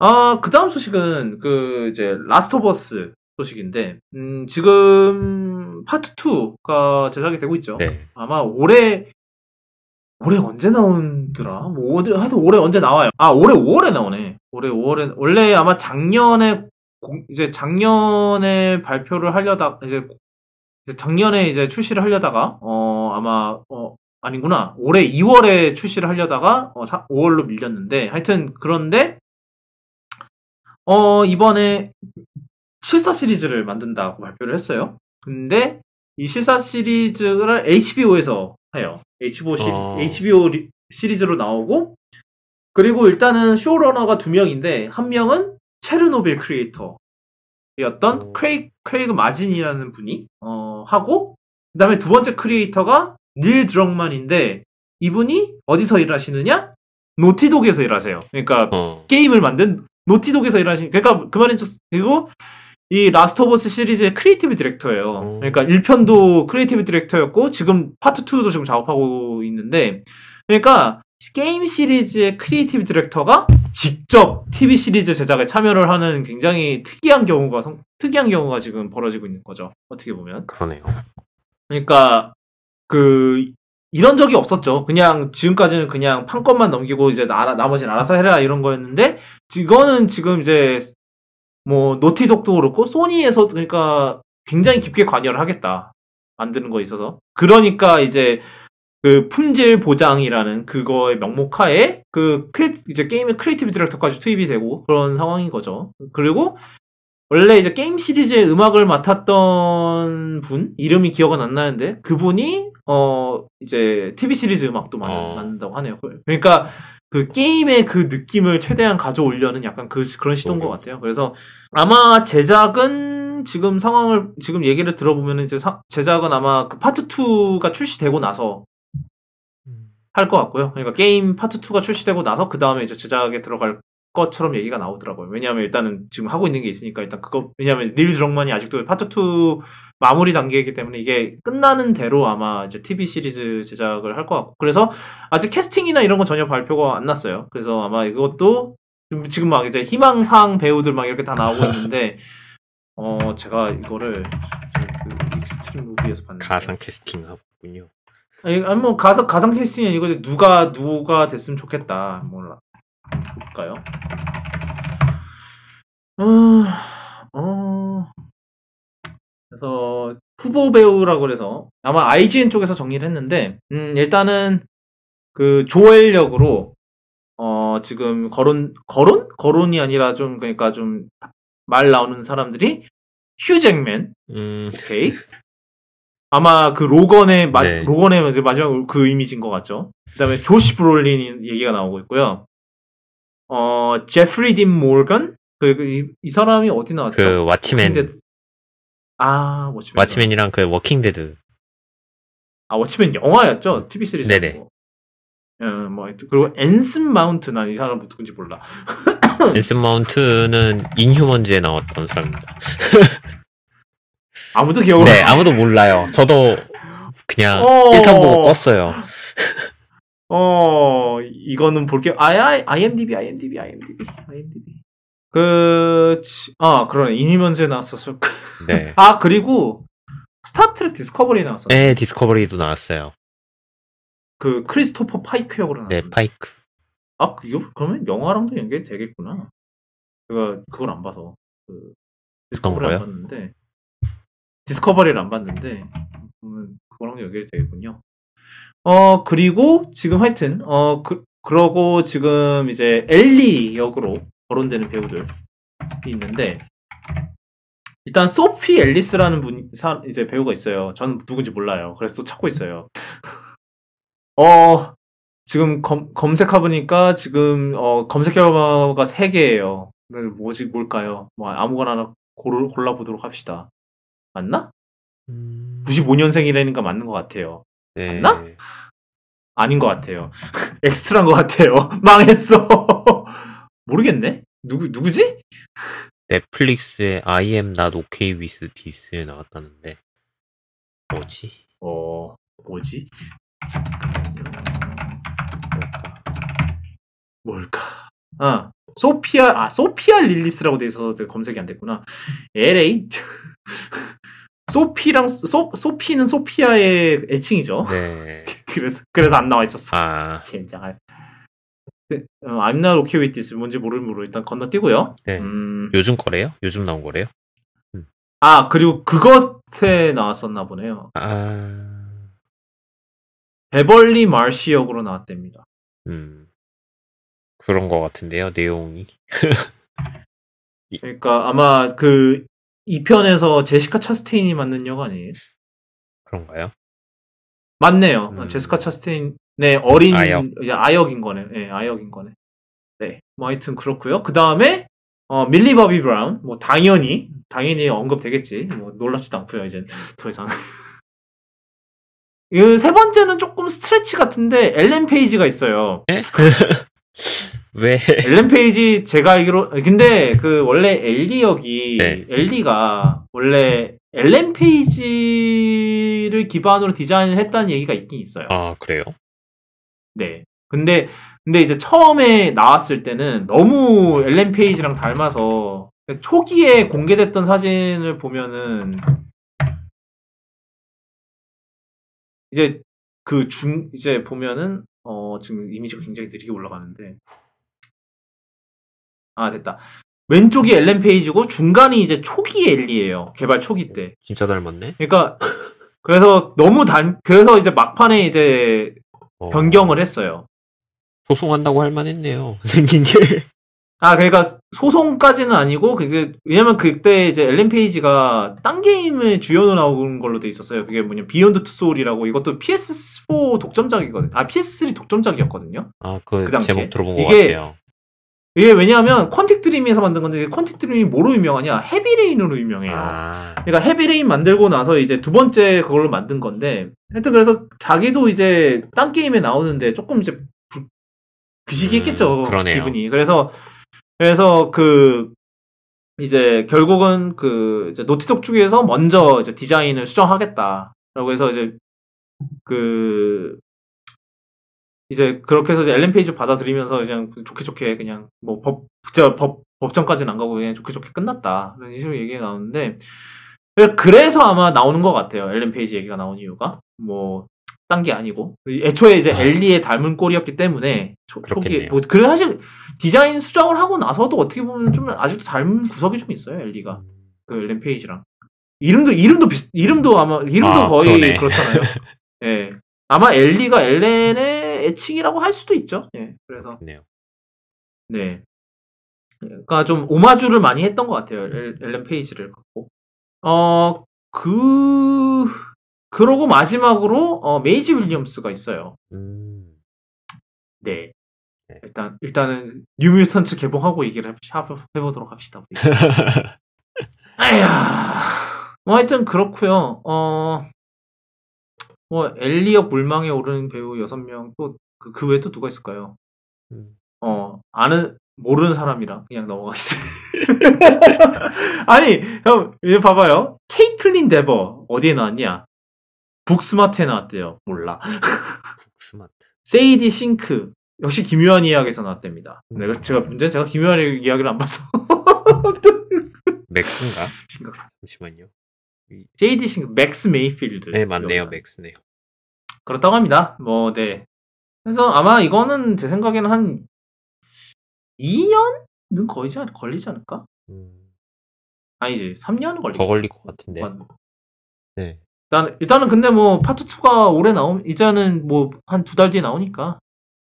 아, 그 다음 소식은 그 이제 라스트 오브 어스 소식인데 음, 지금 파트 2가 제작이 되고 있죠. 네. 아마 올해 올해 언제 나온더라? 뭐 어디 하여튼 올해 언제 나와요? 아, 올해 5월에 나오네. 올해 5월에 원래 아마 작년에 공, 이제 작년에 발표를 하려다 이제 작년에 이제 출시를 하려다가 어 아마 어 아니구나 올해 2월에 출시를 하려다가 어, 4, 5월로 밀렸는데 하여튼 그런데 어, 이번에 실사 시리즈를 만든다고 발표를 했어요. 근데 이실사 시리즈를 HBO에서 해요. HBO, 시리, 아. 어... HBO 시리즈로 나오고 그리고 일단은 쇼러너가 두 명인데 한 명은 체르노빌 크리에이터였던 어... 크레이, 크레이그 마진이라는 분이 어, 하고 그 다음에 두 번째 크리에이터가 닐 드럭만인데 이분이 어디서 일하시느냐? 노티독에서 일하세요. 그러니까 어. 게임을 만든 노티독에서 일하신 그러니까 그 말인 즉 그리고 이 라스트 오브 스 시리즈의 크리에이티브 디렉터예요. 음. 그러니까 1편도 크리에이티브 디렉터였고 지금 파트 2도 지금 작업하고 있는데 그러니까 게임 시리즈의 크리에이티브 디렉터가 직접 TV 시리즈 제작에 참여를 하는 굉장히 특이한 경우가 성, 특이한 경우가 지금 벌어지고 있는 거죠. 어떻게 보면 그러네요. 그러니까 그 이런 적이 없었죠. 그냥 지금까지는 그냥 판권만 넘기고 이제 나라, 나머지는 알아서 해라 이런 거였는데 이거는 지금 이제 뭐 노티독도 그렇고 소니에서 그러니까 굉장히 깊게 관여를 하겠다 만드는 거에 있어서 그러니까 이제 그 품질 보장이라는 그거의 명목하에 그 크리, 이제 게임의 크리에이티브 디렉터까지 투입이 되고 그런 상황인 거죠. 그리고 원래 이제 게임 시리즈의 음악을 맡았던 분 이름이 기억은 안 나는데 그분이 어 이제 TV 시리즈 음악도 만, 어. 만든다고 하네요. 그러니까 그 게임의 그 느낌을 최대한 가져오려는 약간 그 그런 시도인 것 같아요. 그래서 아마 제작은 지금 상황을 지금 얘기를 들어보면 이제 사, 제작은 아마 그 파트 2가 출시되고 나서 음. 할것 같고요. 그러니까 게임 파트 2가 출시되고 나서 그 다음에 이제 제작에 들어갈 것처럼 얘기가 나오더라고요. 왜냐하면 일단은 지금 하고 있는 게 있으니까 일단 그거 왜냐하면 닐 드럭만이 아직도 파트 2 마무리 단계이기 때문에 이게 끝나는 대로 아마 이제 TV 시리즈 제작을 할 것 같고 그래서 아직 캐스팅이나 이런 건 전혀 발표가 안 났어요. 그래서 아마 이것도 지금 막 이제 희망상 배우들 막 이렇게 다 나오고 있는데 어 제가 이거를 그 익스트림 무비에서 봤는데 가상 캐스팅 하군요. 아니 뭐 가상 가상 캐스팅이 아 이거 누가 누가 됐으면 좋겠다 몰라 있을까요? 어, 어, 그래서 후보 배우라고 해서 아마 IGN 쪽에서 정리를 했는데 음, 일단은 그 조엘 역으로 어, 지금 거론 거론 거론이 아니라 좀 그러니까 좀 말 나오는 사람들이 휴 잭맨, 음. 오케이 아마 그 로건의 마, 네. 로건의 마지막 그 이미지인 것 같죠. 그다음에 조시 브롤린 얘기가 나오고 있고요. 어 제프리 딘몰건 그이 이 사람이 어디 나왔죠? 그 워치맨. 워데드아 워치맨. 워치맨이랑 그 워킹데드. 아 워치맨 영화였죠? 음. TV 시리즈. 네네. 예, 뭐 그리고 앤슨 마운트 난 이 사람 누군지 몰라. 앤슨 마운트는 인휴먼즈에 나왔던 사람입니다. 아무도 기억을 네 아무도 몰라요. 저도 그냥 어... 1탄 보고 껐어요. 어, 이거는 볼게요. 아, 아, IMDb, IMDb, IMDb, IMDb. 그, 아, 그러네. 이니먼즈에 나왔었어. 네. 아, 그리고, 스타트랙 디스커버리에 나왔어 네, 디스커버리도 나왔어요. 그, 크리스토퍼 파이크 역으로 네, 나왔어. 네, 파이크. 아, 이거, 그러면 영화랑도 연결이 되겠구나. 제가 그걸 안 봐서. 그, 디스커버리 안 봤는데. 디스커버리를 안 봤는데, 그러면 그거랑 연결이 되겠군요. 어, 그리고 지금 하여튼, 어, 그, 그러고 지금 이제 엘리 역으로 거론되는 배우들이 있는데, 일단 소피 앨리스라는 분, 사, 이제 배우가 있어요. 저는 누군지 몰라요. 그래서 또 찾고 있어요. 어, 지금 검, 검색해보니까 지금, 어, 검색 결과가 3개예요. 뭐지, 뭘까요? 뭐, 아무거나 하나 고르, 골라보도록 합시다. 맞나? 95년생이라니까 음. 맞는 것 같아요. 네. 맞나? 예. 아닌 것 같아요. 엑스트라인 것 같아요. 망했어. 모르겠네. 누구 누구지? 넷플릭스의 I am not okay with this에 나왔다는데 뭐지? 어 뭐지? 뭘까? 아 소피아 아 소피아 릴리스라고 돼 있어서 검색이 안 됐구나. LA 소피랑 소, 소피는 소피아의 애칭이죠. 네. 그래서 그래서 안 나와 있었어. 아. 젠장할. 네, 어, I'm not o 뭔지 모르므로 일단 건너뛰고요. 네. 음... 요즘 거래요? 요즘 나온 거래요? 음. 아 그리고 그것에 나왔었나 보네요. 아. 베벌리 말시 역으로 나왔답니다. 음. 그런 것 같은데요 내용이. 그러니까 아마 그 이편에서 제시카 차스테인이 맡는 여관이 그런가요? 맞네요. 음. 제시카 차스테인의 네, 어린 아역. 아역인 거네. 네, 아역인 거네. 네. 뭐 하여튼 그렇고요. 그 다음에 어, 밀리 버비 브라운 뭐 당연히 당연히 언급되겠지. 뭐 놀랍지도 않고요. 이제 더 이상. 그세 번째는 조금 스트레치 같은데 엘렌 페이지가 있어요. 네? 왜? 엘렌 페이지 제가 알기로 근데 그 원래 엘리 역이 네. 엘리가 원래 엘렌 페이지를 기반으로 디자인을 했다는 얘기가 있긴 있어요. 아 그래요? 네. 근데 근데 이제 처음에 나왔을 때는 너무 엘렌 페이지랑 닮아서 초기에 공개됐던 사진을 보면은 이제 그 중 이제 보면은 어 지금 이미지가 굉장히 느리게 올라가는데 아 됐다. 왼쪽이 엘렌 페이지고 중간이 이제 초기 엘리예요. 개발 초기 때. 진짜 닮았네. 그러니까 그래서 너무 단 그래서 이제 막판에 이제 어. 변경을 했어요. 소송한다고 할 만했네요. 생긴 게. 아 그러니까 소송까지는 아니고 그게 왜냐면 그때 이제 엘렌 페이지가 딴 게임의 주연으로 나오는 걸로 돼 있었어요. 그게 뭐냐 비욘드 투 소울이라고 이것도 PS4 독점작이거든요. 아 PS3 독점작이었거든요. 아그 그당에 제목 들어본 것 이게 같아요. 이게 왜냐하면 퀀틱 드림에서 만든 건데 퀀틱 드림이 뭐로 유명하냐 헤비레인으로 유명해요. 아... 그러니까 헤비레인 만들고 나서 이제 두 번째 그걸로 만든 건데 하여튼 그래서 자기도 이제 딴 게임에 나오는데 조금 이제 부... 귀식했겠죠 음, 기분이. 그래서 그래서 그 이제 결국은 그 이제 노티독 쪽에서 먼저 이제 디자인을 수정하겠다라고 해서 이제 그 이제 그렇게 해서 이제 엘렌 페이지 받아들이면서 그냥 좋게 좋게 그냥 뭐 법, 법, 법정까지는 안 가고 그냥 좋게 좋게 끝났다. 이런 식으로 얘기가 나오는데, 그래서 아마 나오는 것 같아요. 엘렌 페이지 얘기가 나온 이유가. 뭐, 딴 게 아니고. 애초에 이제 아. 엘리의 닮은 꼴이었기 때문에, 초, 초기 뭐, 그래, 사실 디자인 수정을 하고 나서도 어떻게 보면 좀 아직도 닮은 구석이 좀 있어요. 엘리가. 그 엘렌 페이지랑. 이름도, 이름도 비슷, 이름도 아마, 이름도 아, 거의 그러네. 그렇잖아요 예. 네. 아마 엘리가 엘렌의 애칭이라고 할 수도 있죠. 예. 그래서 네 네. 그니까좀 오마주를 많이 했던 것 같아요. 엘렌 음. 페이지를 갖고. 어, 그 그러고 마지막으로 어, 메이지 윌리엄스가 있어요. 음. 네. 네. 일단 일단은 뉴뮤턴츠 개봉하고 얘기를 해, 보도록 합시다. 아야. 뭐 하여튼 그렇고요. 어뭐 엘리어 물망에 오르는 배우 여섯 명 또그 그 외에 또 누가 있을까요? 음. 어 아는 모르는 사람이랑 그냥 넘어가겠습니다. 아니 형 이거 봐봐요. 케이틀린 데버 어디에 나왔냐? 북스마트에 나왔대요. 몰라. 북스마트. 세이디 싱크 역시 김요한 이야기에서 나왔답니다. 내가 음. 제가 문제 제가 김요한 이야기를 안 봐서. 넥슨가? 심각. 잠시만요. JD 싱글 맥스 메이필드. 네 맞네요 맥스네요. 그렇다고 합니다. 뭐 네. 그래서 아마 이거는 제 생각에는 한 2년은 거의 걸리지 않을까? 음... 아니지 3년은 걸릴 더 걸릴 것 같은데. 맞... 네. 일단 일단은 근데 뭐 파트 2가 올해 나옴 이제는 뭐 한 두 달 뒤에 나오니까